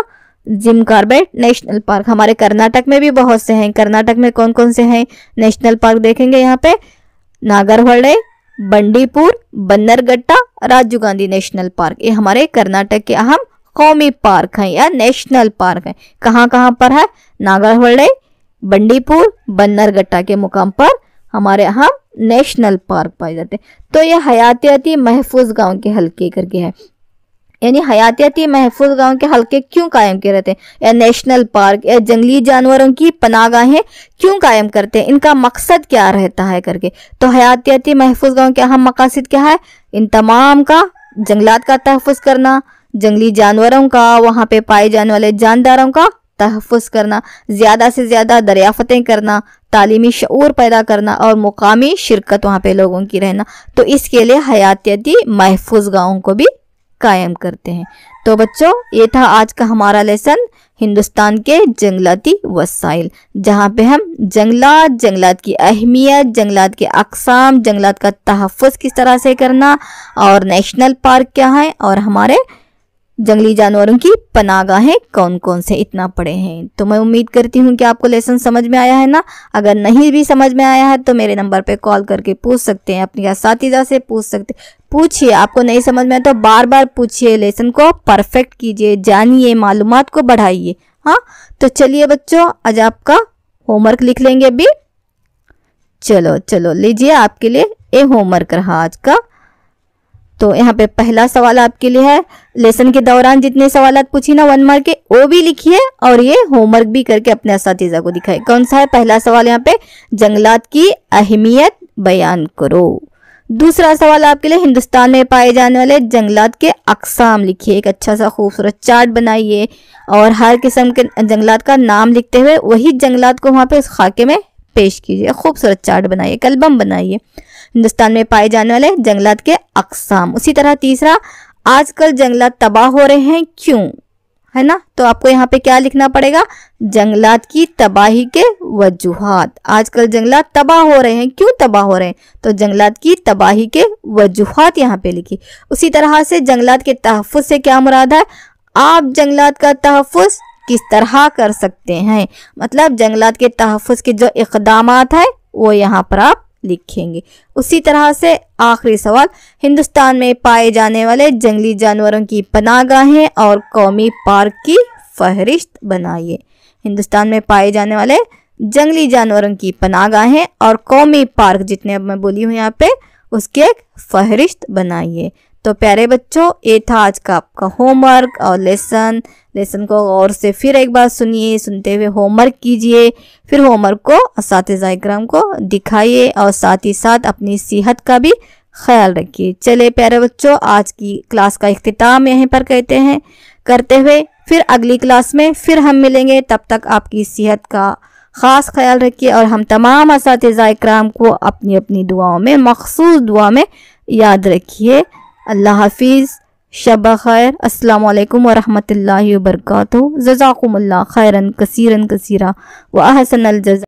जिम कार्बेट नेशनल पार्क हमारे कर्नाटक में भी बहुत से हैं कर्नाटक में कौन कौन से हैं नेशनल पार्क देखेंगे यहाँ पे नागरहोड़े बंडीपुर बन्नरगट्टा राजीव गांधी नेशनल पार्क ये हमारे कर्नाटक के अहम कौमी पार्क हैं या नेशनल पार्क हैं कहाँ कहाँ पर है नागरहोड़े बंडीपुर बन्नरगट्टा के मुकाम पर हमारे अहम नेशनल पार्क पाए जाते हैं तो ये हयातियाती महफूज गांव के हल्के करके है यानी हयातियाती महफूज गांव के हल्के क्यों कायम किए रहते हैं या नेशनल पार्क या जंगली जानवरों की पनागाहें क्यों कायम करते हैं इनका मकसद क्या रहता है करके तो हयातियाती महफूज गांव के अहम मकासद क्या है इन तमाम का जंगलात का तहफ़ करना जंगली जानवरों का वहाँ पे पाए जाने वाले जानदारों का तहफ़ करना ज़्यादा से ज़्यादा दरियाफ़तें करना तालीमी शूर पैदा करना और मुकामी शिरकत वहाँ पर लोगों की रहना तो इसके लिए हयातियाती महफूज गाँव को भी कायम करते हैं तो बच्चों ये था आज का हमारा लेसन हिंदुस्तान के जंगलाती वसाइल जहाँ पे हम जंगलात जंगलात की अहमियत जंगलात के अकसाम जंगलात का तहफ़ किस तरह से करना और नेशनल पार्क क्या है और हमारे जंगली जानवरों की पनागाहें कौन कौन से इतना पड़े हैं तो मैं उम्मीद करती हूँ कि आपको लेसन समझ में आया है ना अगर नहीं भी समझ में आया है तो मेरे नंबर पे कॉल करके पूछ सकते हैं अपने साथीजा से पूछ सकते पूछिए आपको नहीं समझ में आया तो बार बार पूछिए लेसन को परफेक्ट कीजिए जानिए मालूम को बढ़ाइए हाँ तो चलिए बच्चों आज आपका होमवर्क लिख लेंगे अभी चलो चलो लीजिए आपके लिए ए होमवर्क रहा आज का तो यहाँ पे पहला सवाल आपके लिए है लेसन के दौरान जितने सवाल पूछी ना वन मार्क के वो भी लिखिए और ये होमवर्क भी करके अपने इस को दिखाए कौन सा है पहला सवाल यहाँ पे जंगलात की अहमियत बयान करो दूसरा सवाल आपके लिए हिंदुस्तान में पाए जाने वाले जंगलात के अकसाम लिखिए एक अच्छा सा खूबसूरत चार्ट बनाइए और हर किस्म के जंगलात का नाम लिखते हुए वही जंगलात को वहां पे उस खाके में पेश कीजिए खूबसूरत चार्ट बनाइए कलबम बनाइए हिंदुस्तान में पाए जाने वाले जंगलात के अकसाम उसी तरह तीसरा आजकल जंगलात तबाह हो रहे हैं क्यों है ना तो आपको यहाँ पे क्या लिखना पड़ेगा जंगलात की तबाही के वजूहत आजकल जंगलात तबाह हो रहे हैं क्यों तबाह हो रहे हैं तो जंगलात की तबाही के वजूहत यहाँ पे लिखी उसी तरह से जंगलात के तहफ़ से क्या मुराद है आप जंगलात का तहफ़ किस तरह कर सकते हैं मतलब जंगलात के तहफ़ के जो इकदाम है वो यहाँ पर आप लिखेंगे उसी तरह से आखिरी सवाल हिंदुस्तान में पाए जाने वाले जंगली जानवरों की पनागाहें और कौमी पार्क की फहरिस्त बनाइए हिंदुस्तान में पाए जाने वाले जंगली जानवरों की पनागाहें और कौमी पार्क जितने अब मैं बोली हूँ यहाँ पे उसकी एक फहरिस्त बनाइए तो प्यारे बच्चों ये था आज का आपका होमवर्क और लेसन लेसन को गौर से फिर एक बार सुनिए सुनते हुए होमवर्क कीजिए फिर होमवर्क को इस को दिखाइए और साथ ही साथ अपनी सेहत का भी ख्याल रखिए चले प्यारे बच्चों आज की क्लास का अख्ताम यहीं पर कहते हैं करते हुए फिर अगली क्लास में फिर हम मिलेंगे तब तक आपकी सेहत का ख़ास ख्याल रखिए और हम तमाम इस कराम को अपनी अपनी दुआओं में मखसूस दुआ में याद रखिए अल्लाह हाफिज़ शब खैर अस्सलाम वरहमल वरहमतुल्लाहि वबरकातुहू खैरन कसीरन कसीरा व अहसन